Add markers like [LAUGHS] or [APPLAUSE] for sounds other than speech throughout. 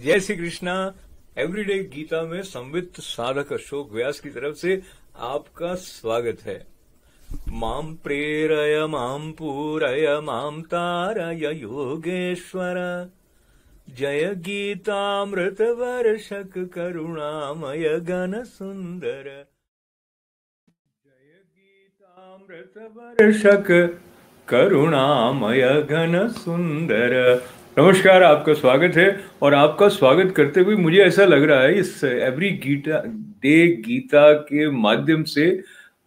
जय श्री कृष्णा एवरीडे गीता में संवित साधक अशोक व्यास की तरफ से आपका स्वागत है माम प्रेरय माम पूरय माम तारय योगेश्वर जय गीता मृत वर्षक करुणामय गण सुंदर जय गीता मृत वर्षक करुणामय गण सुंदर नमस्कार आपका स्वागत है और आपका स्वागत करते हुए मुझे ऐसा लग रहा है इस एवरी गीता डे गीता के माध्यम से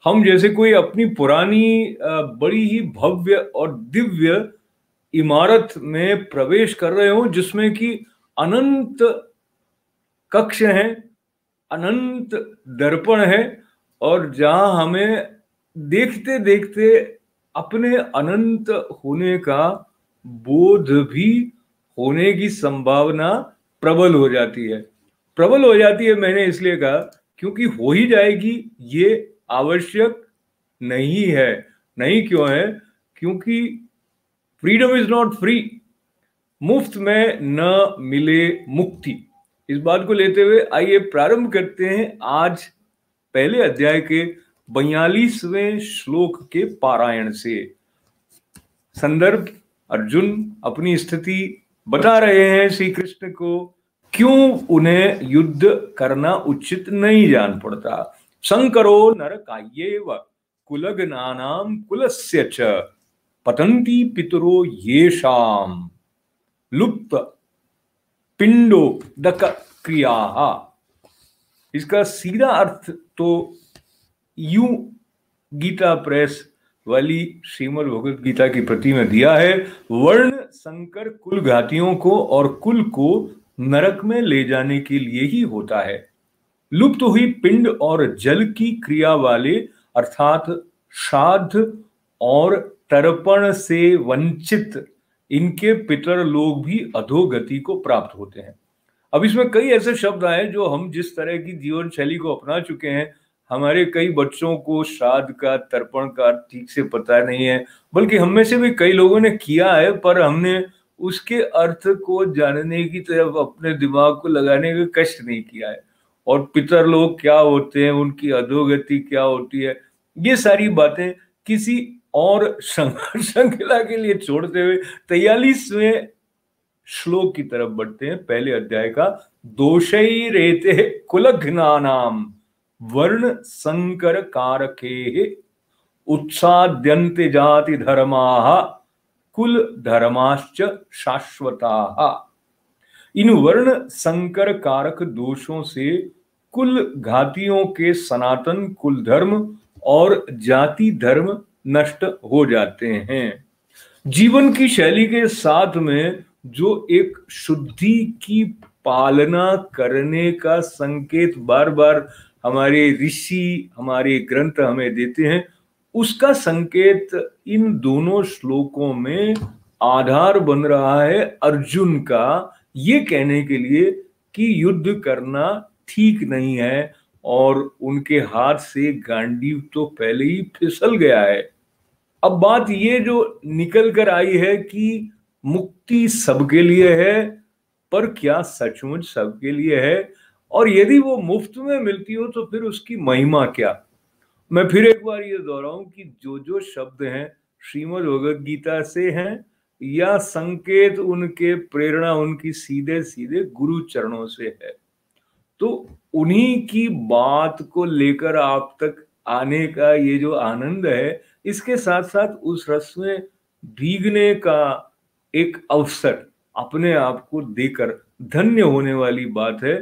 हम जैसे कोई अपनी पुरानी बड़ी ही भव्य और दिव्य इमारत में प्रवेश कर रहे हो जिसमें कि अनंत कक्ष हैं अनंत दर्पण है और जहां हमें देखते देखते अपने अनंत होने का बोध भी होने की संभावना प्रबल हो जाती है प्रबल हो जाती है मैंने इसलिए कहा क्योंकि हो ही जाएगी ये आवश्यक नहीं है नहीं क्यों है क्योंकि फ्रीडम इज नॉट फ्री मुफ्त में न मिले मुक्ति इस बात को लेते हुए आइए प्रारंभ करते हैं आज पहले अध्याय के बयालीसवें श्लोक के पारायण से संदर्भ अर्जुन अपनी स्थिति बता रहे हैं श्री कृष्ण को क्यों उन्हें युद्ध करना उचित नहीं जान पड़ता संकरो नरकाये व कुलस्य च पतंती पितरो ये शाम लुप्त पिंडो दक क्रिया इसका सीधा अर्थ तो यू गीता प्रेस वाली श्रीमद भगवत गीता की प्रति में दिया है वर्ण संकर कुल घातियों को और कुल को नरक में ले जाने के लिए ही होता है लुप्त तो हुई पिंड और जल की क्रिया वाले अर्थात श्राद्ध और तर्पण से वंचित इनके पितर लोग भी अधोगति को प्राप्त होते हैं अब इसमें कई ऐसे शब्द आए जो हम जिस तरह की जीवन शैली को अपना चुके हैं हमारे कई बच्चों को श्राद्ध का तर्पण का ठीक से पता नहीं है बल्कि हम में से भी कई लोगों ने किया है पर हमने उसके अर्थ को जानने की तरफ अपने दिमाग को लगाने का कष्ट नहीं किया है और पितर लोग क्या होते हैं उनकी अधोगति क्या होती है ये सारी बातें किसी और श्रृंखला के लिए छोड़ते हुए तयालीसवें श्लोक की तरफ बढ़ते हैं पहले अध्याय का दोषई रेते कुलघ्ना नाम वर्ण संकर कारके उत्साद्यन्ते जाति धर्म कुल धर्माश्च शाश्वताः इन वर्ण संकर कारक दोषों से कुल घातियों के सनातन कुल धर्म और जाति धर्म नष्ट हो जाते हैं जीवन की शैली के साथ में जो एक शुद्धि की पालना करने का संकेत बार बार हमारे ऋषि हमारे ग्रंथ हमें देते हैं उसका संकेत इन दोनों श्लोकों में आधार बन रहा है अर्जुन का ये कहने के लिए कि युद्ध करना ठीक नहीं है और उनके हाथ से गांडीव तो पहले ही फिसल गया है अब बात ये जो निकल कर आई है कि मुक्ति सबके लिए है पर क्या सचमुच सबके लिए है और यदि वो मुफ्त में मिलती हो तो फिर उसकी महिमा क्या मैं फिर एक बार ये दोहराऊं कि जो जो शब्द हैं श्रीमद भगवद गीता से हैं या संकेत उनके प्रेरणा उनकी सीधे सीधे गुरु चरणों से है तो उन्हीं की बात को लेकर आप तक आने का ये जो आनंद है इसके साथ साथ उस रस में भीगने का एक अवसर अपने आप को देकर धन्य होने वाली बात है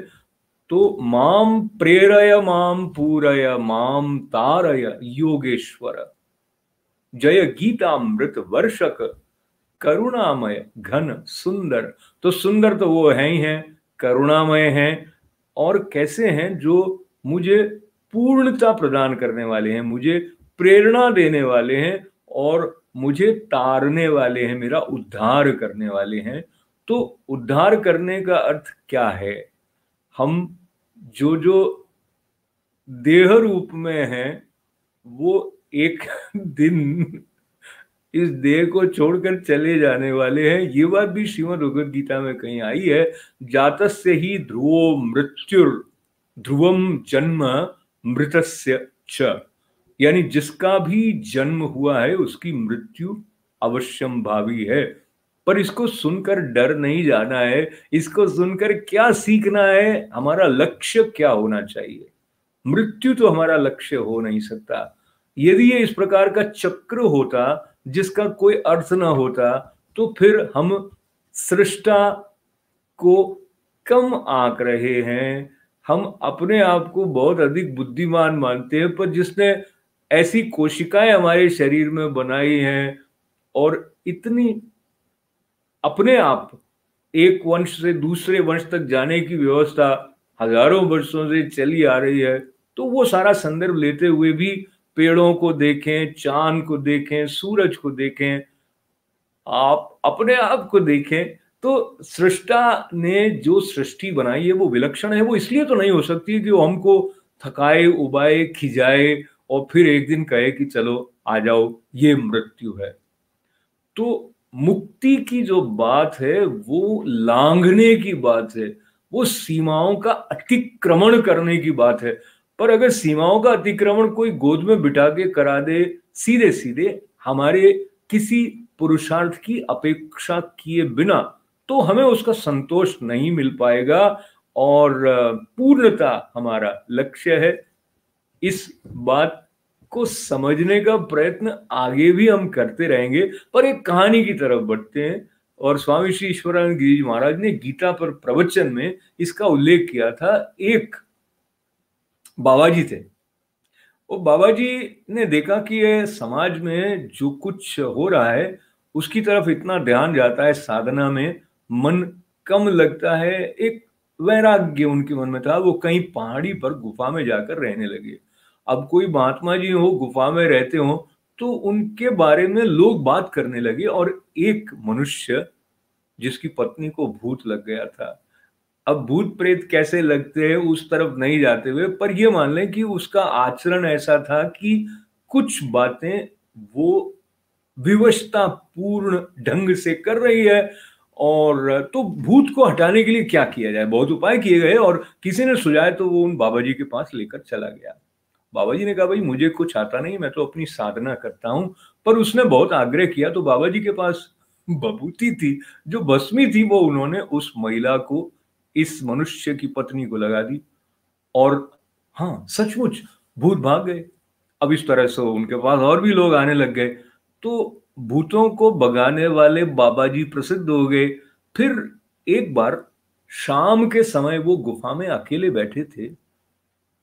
तो माम प्रेरय माम पूरय माम तारय योगेश्वर जय गीतामृत वर्षक करुणामय घन सुंदर तो सुंदर तो वो है ही है करुणामय है और कैसे हैं जो मुझे पूर्णता प्रदान करने वाले हैं मुझे प्रेरणा देने वाले हैं और मुझे तारने वाले हैं मेरा उद्धार करने वाले हैं तो उद्धार करने का अर्थ क्या है हम जो जो देह रूप में है वो एक [LAUGHS] दिन इस देह को छोड़कर चले जाने वाले हैं ये बात भी श्रीमद भगवद गीता में कहीं आई है जात से ही ध्रुवो मृत्यु ध्रुवम जन्म मृतस्य च यानी जिसका भी जन्म हुआ है उसकी मृत्यु अवश्यम भावी है पर इसको सुनकर डर नहीं जाना है इसको सुनकर क्या सीखना है हमारा लक्ष्य क्या होना चाहिए मृत्यु तो हमारा लक्ष्य हो नहीं सकता यदि ये इस प्रकार का चक्र होता जिसका कोई अर्थ ना होता तो फिर हम सृष्टा को कम आंक रहे हैं हम अपने आप को बहुत अधिक बुद्धिमान मानते हैं पर जिसने ऐसी कोशिकाएं हमारे शरीर में बनाई हैं और इतनी अपने आप एक वंश से दूसरे वंश तक जाने की व्यवस्था हजारों वर्षों से चली आ रही है तो वो सारा संदर्भ लेते हुए भी पेड़ों को देखें चांद को देखें सूरज को देखें आप अपने आप को देखें तो सृष्टा ने जो सृष्टि बनाई है वो विलक्षण है वो इसलिए तो नहीं हो सकती कि वो हमको थकाए उबाए खिजाए और फिर एक दिन कहे कि चलो आ जाओ ये मृत्यु है तो मुक्ति की जो बात है वो लांगने की बात है वो सीमाओं का अतिक्रमण करने की बात है पर अगर सीमाओं का अतिक्रमण कोई गोद में बिठा के करा दे सीधे सीधे हमारे किसी पुरुषार्थ की अपेक्षा किए बिना तो हमें उसका संतोष नहीं मिल पाएगा और पूर्णता हमारा लक्ष्य है इस बात को समझने का प्रयत्न आगे भी हम करते रहेंगे पर एक कहानी की तरफ बढ़ते हैं और स्वामी श्री ईश्वरानंद गिरी महाराज ने गीता पर प्रवचन में इसका उल्लेख किया था एक बाबा जी थे वो बाबा जी ने देखा कि ये समाज में जो कुछ हो रहा है उसकी तरफ इतना ध्यान जाता है साधना में मन कम लगता है एक वैराग्य उनके मन में था वो कहीं पहाड़ी पर गुफा में जाकर रहने लगे अब कोई महात्मा जी हो गुफा में रहते हो तो उनके बारे में लोग बात करने लगे और एक मनुष्य जिसकी पत्नी को भूत लग गया था अब भूत प्रेत कैसे लगते हैं उस तरफ नहीं जाते हुए पर यह मान लें कि उसका आचरण ऐसा था कि कुछ बातें वो विवशता पूर्ण ढंग से कर रही है और तो भूत को हटाने के लिए क्या किया जाए बहुत उपाय किए गए और किसी ने सुझाया तो वो उन बाबा जी के पास लेकर चला गया बाबा जी ने कहा भाई मुझे कुछ आता नहीं मैं तो अपनी साधना करता हूं पर उसने बहुत आग्रह किया तो बाबा जी के पास बबूती थी जो भस्मी थी वो उन्होंने उस महिला को इस मनुष्य की पत्नी को लगा दी और हाँ सचमुच भूत भाग गए अब इस तरह से उनके पास और भी लोग आने लग गए तो भूतों को बगाने वाले बाबा जी प्रसिद्ध हो गए फिर एक बार शाम के समय वो गुफा में अकेले बैठे थे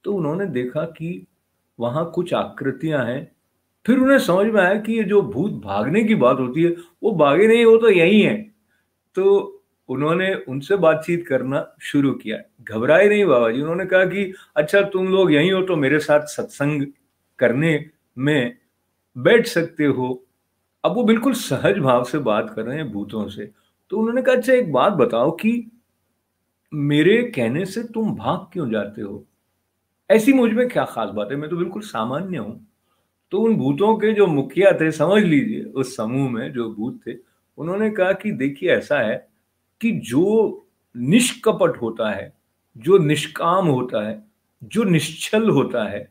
तो उन्होंने देखा कि वहां कुछ आकृतियां हैं फिर उन्हें समझ में आया कि ये जो भूत भागने की बात होती है वो भागे नहीं वो तो यही है तो उन्होंने उनसे बातचीत करना शुरू किया घबराए नहीं बाबा जी उन्होंने कहा कि अच्छा तुम लोग यहीं हो तो मेरे साथ सत्संग करने में बैठ सकते हो अब वो बिल्कुल सहज भाव से बात कर रहे हैं भूतों से तो उन्होंने कहा अच्छा एक बात बताओ कि मेरे कहने से तुम भाग क्यों जाते हो ऐसी मुझ में क्या खास बात है मैं तो बिल्कुल सामान्य हूं तो उन भूतों के जो मुखिया थे समझ लीजिए उस समूह में जो भूत थे उन्होंने कहा कि देखिए ऐसा है कि जो निष्कपट होता है जो निष्काम होता है जो निश्चल होता है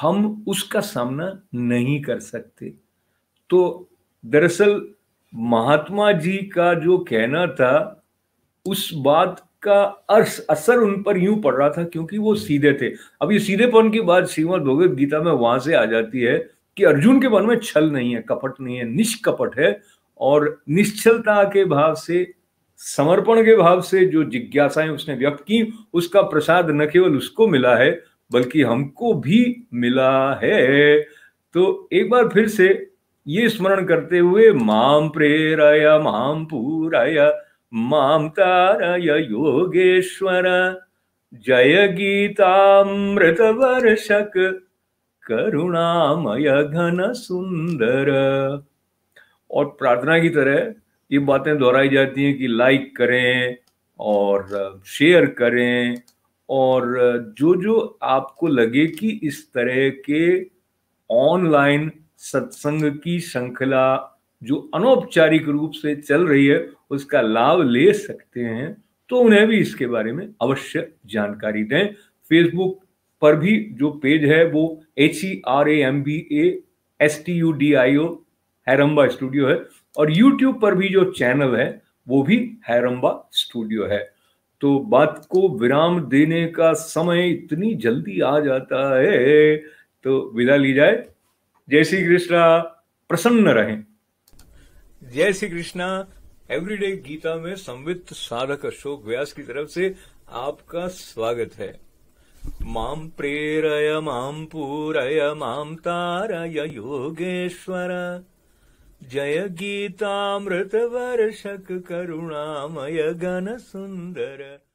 हम उसका सामना नहीं कर सकते तो दरअसल महात्मा जी का जो कहना था उस बात का अर्स असर उन पर यूं पड़ रहा था क्योंकि वो हम्म। सीधे थे अब ये सीधेपन की बात श्रीमद भगवत गीता में वहां से आ जाती है कि अर्जुन के मन में छल नहीं है कपट नहीं है निष्कपट है और निश्चलता के भाव से समर्पण के भाव से जो जिज्ञासाएं उसने व्यक्त की उसका प्रसाद न केवल उसको मिला है बल्कि हमको भी मिला है तो एक बार फिर से ये स्मरण करते हुए माम प्रेराया माम पूराया मारय योगेश्वर जय गीतामृतवर्षक करुणामय घन सुंदर और प्रार्थना की तरह ये बातें दोहराई जाती हैं कि लाइक करें और शेयर करें और जो जो आपको लगे कि इस तरह के ऑनलाइन सत्संग की श्रृंखला जो अनौपचारिक रूप से चल रही है उसका लाभ ले सकते हैं तो उन्हें भी इसके बारे में अवश्य जानकारी दें फेसबुक पर भी जो पेज है वो H E R A M B A S T U D I O Heramba studio है और यूट्यूब पर भी जो चैनल है वो भी हैरम्बा स्टूडियो है तो बात को विराम देने का समय इतनी जल्दी आ जाता है तो विदा ली जाए जय श्री कृष्णा प्रसन्न रहें जय श्री कृष्णा एवरीडे गीता में संवित साधक अशोक व्यास की तरफ से आपका स्वागत है माम प्रेरय माम पूरय माम तारय योगेश्वर जय गीतामृत वर्षक करुणामय गण सुंदर